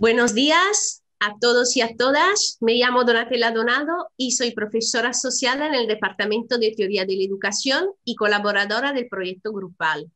Buenos días a todos y a todas. Me llamo Donatella Donado y soy profesora asociada en el Departamento de Teoría de la Educación y colaboradora del proyecto grupal.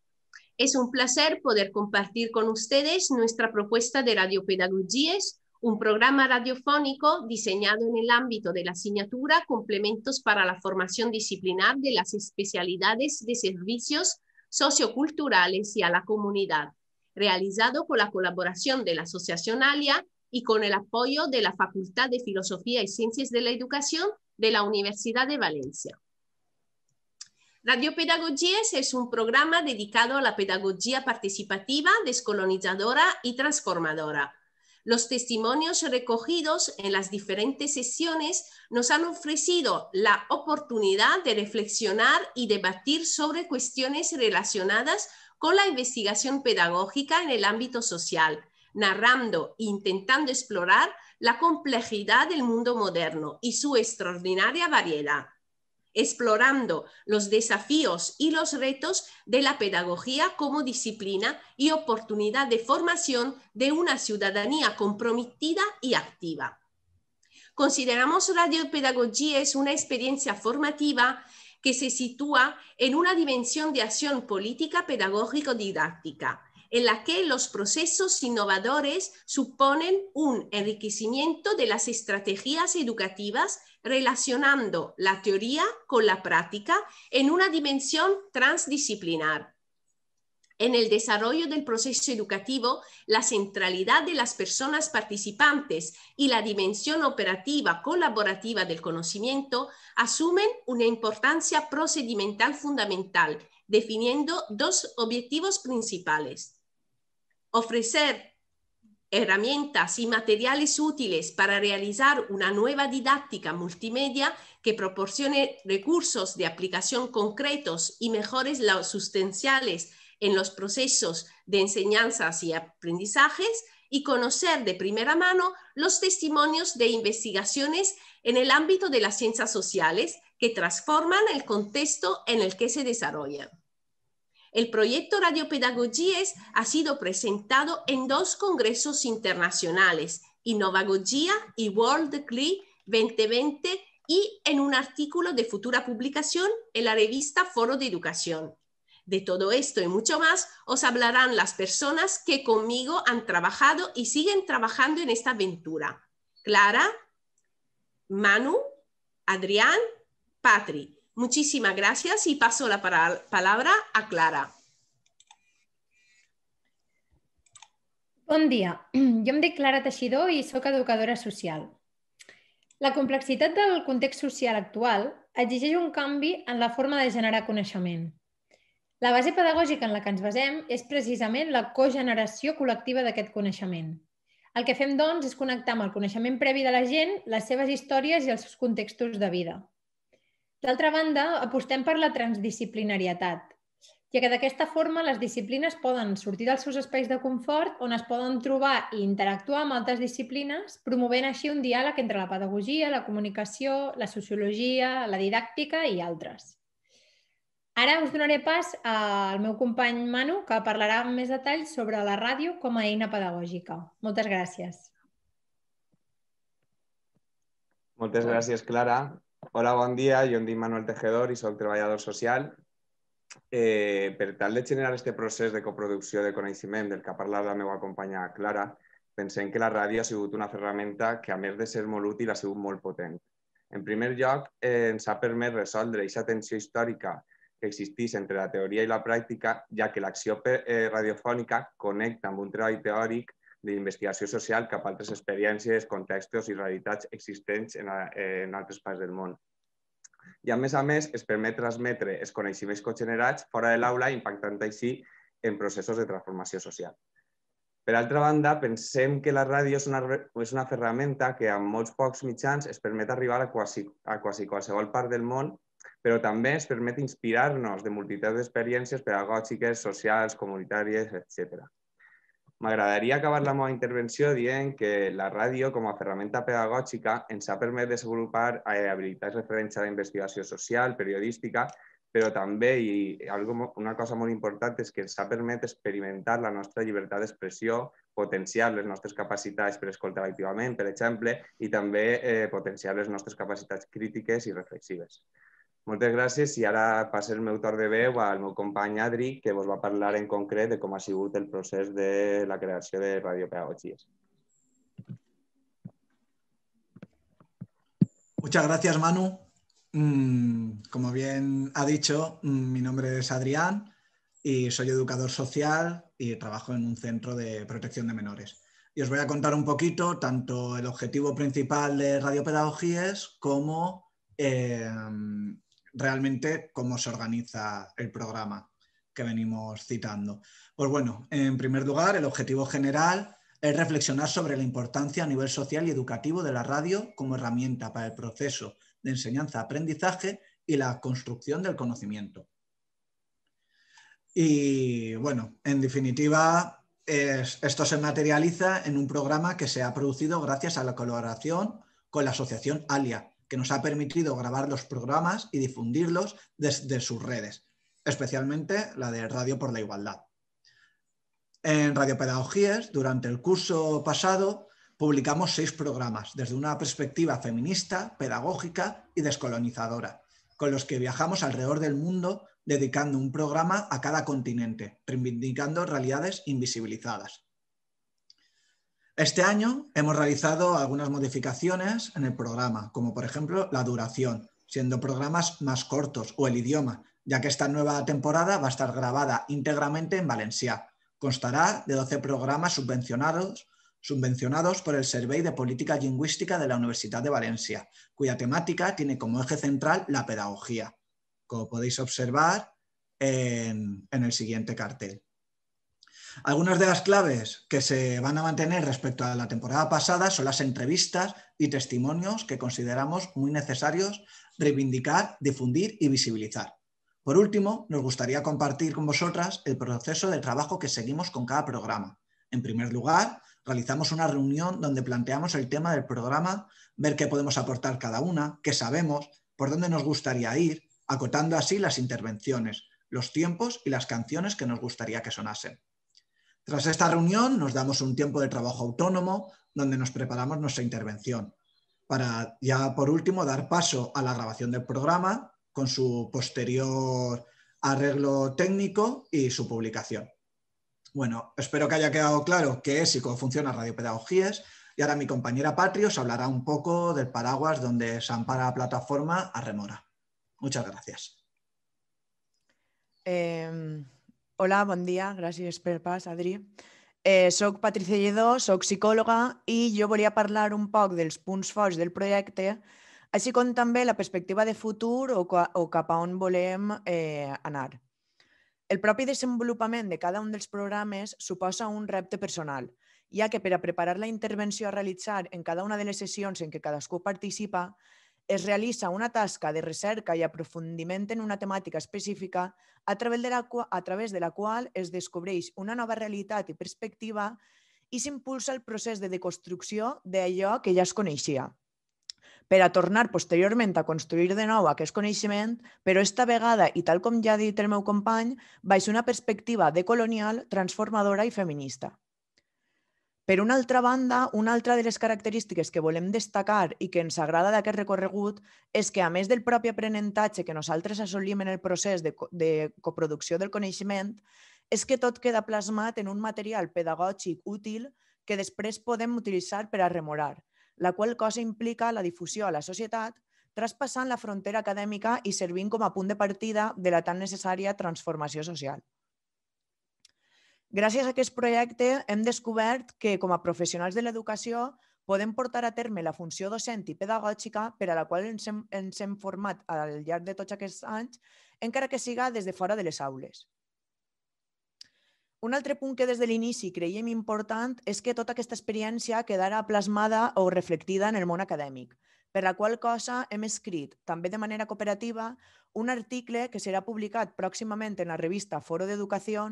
Es un placer poder compartir con ustedes nuestra propuesta de Radiopedagogías, un programa radiofónico diseñado en el ámbito de la asignatura Complementos para la Formación Disciplinar de las Especialidades de Servicios Socioculturales y a la Comunidad realizado con la colaboración de la Asociación ALIA y con el apoyo de la Facultad de Filosofía y Ciencias de la Educación de la Universidad de Valencia. Radio es un programa dedicado a la pedagogía participativa, descolonizadora y transformadora. Los testimonios recogidos en las diferentes sesiones nos han ofrecido la oportunidad de reflexionar y debatir sobre cuestiones relacionadas con la investigación pedagógica en el ámbito social, narrando e intentando explorar la complejidad del mundo moderno y su extraordinaria variedad, explorando los desafíos y los retos de la pedagogía como disciplina y oportunidad de formación de una ciudadanía comprometida y activa. Consideramos Radio Pedagogía es una experiencia formativa que se sitúa en una dimensión de acción política pedagógico-didáctica, en la que los procesos innovadores suponen un enriquecimiento de las estrategias educativas relacionando la teoría con la práctica en una dimensión transdisciplinar en el desarrollo del proceso educativo la centralidad de las personas participantes y la dimensión operativa colaborativa del conocimiento asumen una importancia procedimental fundamental, definiendo dos objetivos principales. Ofrecer herramientas y materiales útiles para realizar una nueva didáctica multimedia que proporcione recursos de aplicación concretos y mejores sustanciales en los procesos de enseñanzas y aprendizajes y conocer de primera mano los testimonios de investigaciones en el ámbito de las ciencias sociales que transforman el contexto en el que se desarrollan. El proyecto Radiopedagogíes ha sido presentado en dos congresos internacionales, Innovagogía y World CLI 2020, y en un artículo de futura publicación en la revista Foro de Educación. De todo esto y mucho más os hablarán las personas que conmigo han trabajado y siguen trabajando en esta aventura. Clara, Manu, Adrián, Patri. Muchísimas gracias y paso la palabra a Clara. Buen día, yo me em llamo Clara Teixidor y soy educadora social. La complejidad del contexto social actual exige un cambio en la forma de generar conocimiento. La base pedagògica en la que ens basem és precisament la cogeneració col·lectiva d'aquest coneixement. El que fem, doncs, és connectar amb el coneixement previ de la gent, les seves històries i els seus contextos de vida. D'altra banda, apostem per la transdisciplinarietat, ja que d'aquesta forma les disciplines poden sortir dels seus espais de confort on es poden trobar i interactuar amb altres disciplines, promovent així un diàleg entre la pedagogia, la comunicació, la sociologia, la didàctica i altres. Ara us donaré pas al meu company Manu, que parlarà amb més detall sobre la ràdio com a eina pedagògica. Moltes gràcies. Moltes gràcies, Clara. Hola, bon dia. Jo em dic Manuel Tejedor i sóc treballador social. Eh, per tal de generar aquest procés de coproducció de coneixement del que ha parlat la meva companya Clara, pensem que la ràdio ha sigut una ferramenta que, a més de ser molt útil, ha sigut molt potent. En primer lloc, eh, ens ha permès resoldre aquesta tensió històrica que existís entre la teoria i la pràctica, ja que l'acció eh, radiofònica connecta amb un treball teòric d'investigació social cap a altres experiències, contextos i realitats existents eh, en, altres parts del món. I, a més a més, es permet transmetre els coneixements cogenerats fora de l'aula, impactant així en processos de transformació social. Per altra banda, pensem que la ràdio és una, és una ferramenta que amb molts pocs mitjans es permet arribar a quasi, a quasi qualsevol part del món però també ens permet inspirar-nos de multitud d'experiències pedagògiques, socials, comunitàries, etc. M'agradaria acabar la meva intervenció dient que la ràdio, com a ferramenta pedagògica, ens ha permès desenvolupar eh, habilitats referents a la investigació social, periodística, però també, i una cosa molt important és que ens ha permet experimentar la nostra llibertat d'expressió, potenciar les nostres capacitats per escoltar activament, per exemple, i també eh, potenciar les nostres capacitats crítiques i reflexives. Muchas gracias y ahora passa el autor de veu al compañero company Adri, que os va a hablar en concreto de cómo ha sido el proceso de la creación de radiopedagogías. Muchas gracias, Manu. Mm, como bien ha dicho, mm, mi nombre es Adrián y soy educador social y trabajo en un centro de protección de menores. Y os voy a contar un poquito tanto el objetivo principal de Radiopedagogías como eh, realmente cómo se organiza el programa que venimos citando. Pues bueno, en primer lugar, el objetivo general es reflexionar sobre la importancia a nivel social y educativo de la radio como herramienta para el proceso de enseñanza-aprendizaje y la construcción del conocimiento. Y bueno, en definitiva, esto se materializa en un programa que se ha producido gracias a la colaboración con la asociación ALIA, que nos ha permitido grabar los programas y difundirlos desde sus redes, especialmente la de Radio por la Igualdad. En Radiopedagogías, durante el curso pasado, publicamos seis programas desde una perspectiva feminista, pedagógica y descolonizadora, con los que viajamos alrededor del mundo dedicando un programa a cada continente, reivindicando realidades invisibilizadas. Este año hemos realizado algunas modificaciones en el programa, como por ejemplo la duración, siendo programas más cortos o el idioma, ya que esta nueva temporada va a estar grabada íntegramente en Valencia. Constará de 12 programas subvencionados, subvencionados por el Servei de Política Lingüística de la Universidad de Valencia, cuya temática tiene como eje central la pedagogía, como podéis observar en el siguiente cartel. Algunas de las claves que se van a mantener respecto a la temporada pasada son las entrevistas y testimonios que consideramos muy necesarios reivindicar, difundir y visibilizar. Por último, nos gustaría compartir con vosotras el proceso de trabajo que seguimos con cada programa. En primer lugar, realizamos una reunión donde planteamos el tema del programa, ver qué podemos aportar cada una, qué sabemos, por dónde nos gustaría ir, acotando así las intervenciones, los tiempos y las canciones que nos gustaría que sonasen. Tras esta reunión nos damos un tiempo de trabajo autónomo donde nos preparamos nuestra intervención para ya por último dar paso a la grabación del programa con su posterior arreglo técnico y su publicación. Bueno, espero que haya quedado claro qué es y cómo funciona Radiopedagogías y ahora mi compañera Patrio hablará un poco del paraguas donde se ampara la plataforma a Remora. Muchas gracias. Em, Hola, bon dia, gràcies per pas, Adri. Eh, soc Patricia Lledó, soc psicòloga i jo volia parlar un poc dels punts forts del projecte, així com també la perspectiva de futur o, o cap a on volem eh, anar. El propi desenvolupament de cada un dels programes suposa un repte personal, ja que per a preparar la intervenció a realitzar en cada una de les sessions en què cadascú participa, es realitza una tasca de recerca i aprofundiment en una temàtica específica a través de la, qual, a través de la qual es descobreix una nova realitat i perspectiva i s'impulsa el procés de deconstrucció d'allò que ja es coneixia per a tornar posteriorment a construir de nou aquest coneixement, però esta vegada, i tal com ja ha dit el meu company, baix una perspectiva decolonial, transformadora i feminista. Per una altra banda, una altra de les característiques que volem destacar i que ens agrada d'aquest recorregut és que, a més del propi aprenentatge que nosaltres assolim en el procés de, co de coproducció del coneixement, és que tot queda plasmat en un material pedagògic útil que després podem utilitzar per a remorar, la qual cosa implica la difusió a la societat traspassant la frontera acadèmica i servint com a punt de partida de la tan necessària transformació social. Gràcies a aquest projecte hem descobert que com a professionals de l'educació podem portar a terme la funció docent i pedagògica per a la qual ens hem, ens hem format al llarg de tots aquests anys, encara que siga des de fora de les aules. Un altre punt que des de l'inici creiem important és que tota aquesta experiència quedarà plasmada o reflectida en el món acadèmic, per la qual cosa hem escrit, també de manera cooperativa, un article que serà publicat pròximament en la revista Foro d'Educació,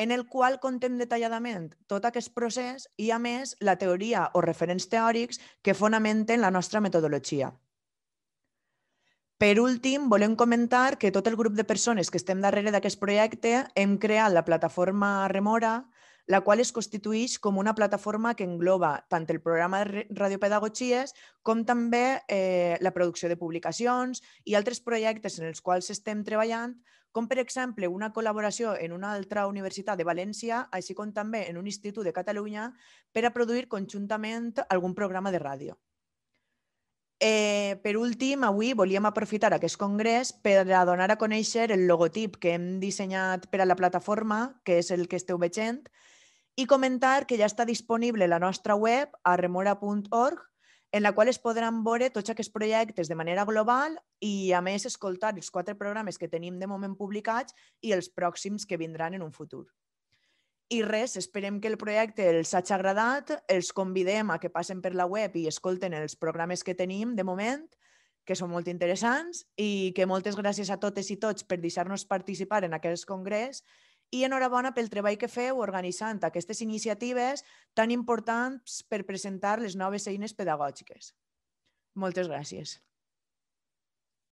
en el qual contem detalladament tot aquest procés i, a més, la teoria o referents teòrics que fonamenten la nostra metodologia. Per últim, volem comentar que tot el grup de persones que estem darrere d'aquest projecte hem creat la plataforma Remora, la qual es constitueix com una plataforma que engloba tant el programa de radiopedagogies com també eh, la producció de publicacions i altres projectes en els quals estem treballant, com per exemple una col·laboració en una altra universitat de València, així com també en un institut de Catalunya, per a produir conjuntament algun programa de ràdio. Eh, per últim, avui volíem aprofitar aquest congrés per a donar a conèixer el logotip que hem dissenyat per a la plataforma, que és el que esteu veient, i comentar que ja està disponible la nostra web a remora.org, en la qual es podran veure tots aquests projectes de manera global i, a més, escoltar els quatre programes que tenim de moment publicats i els pròxims que vindran en un futur. I res, esperem que el projecte els hagi agradat, els convidem a que passen per la web i escolten els programes que tenim de moment, que són molt interessants, i que moltes gràcies a totes i tots per deixar-nos participar en aquest congrés i enhorabona pel treball que feu organitzant aquestes iniciatives tan importants per presentar les noves eines pedagògiques. Moltes gràcies.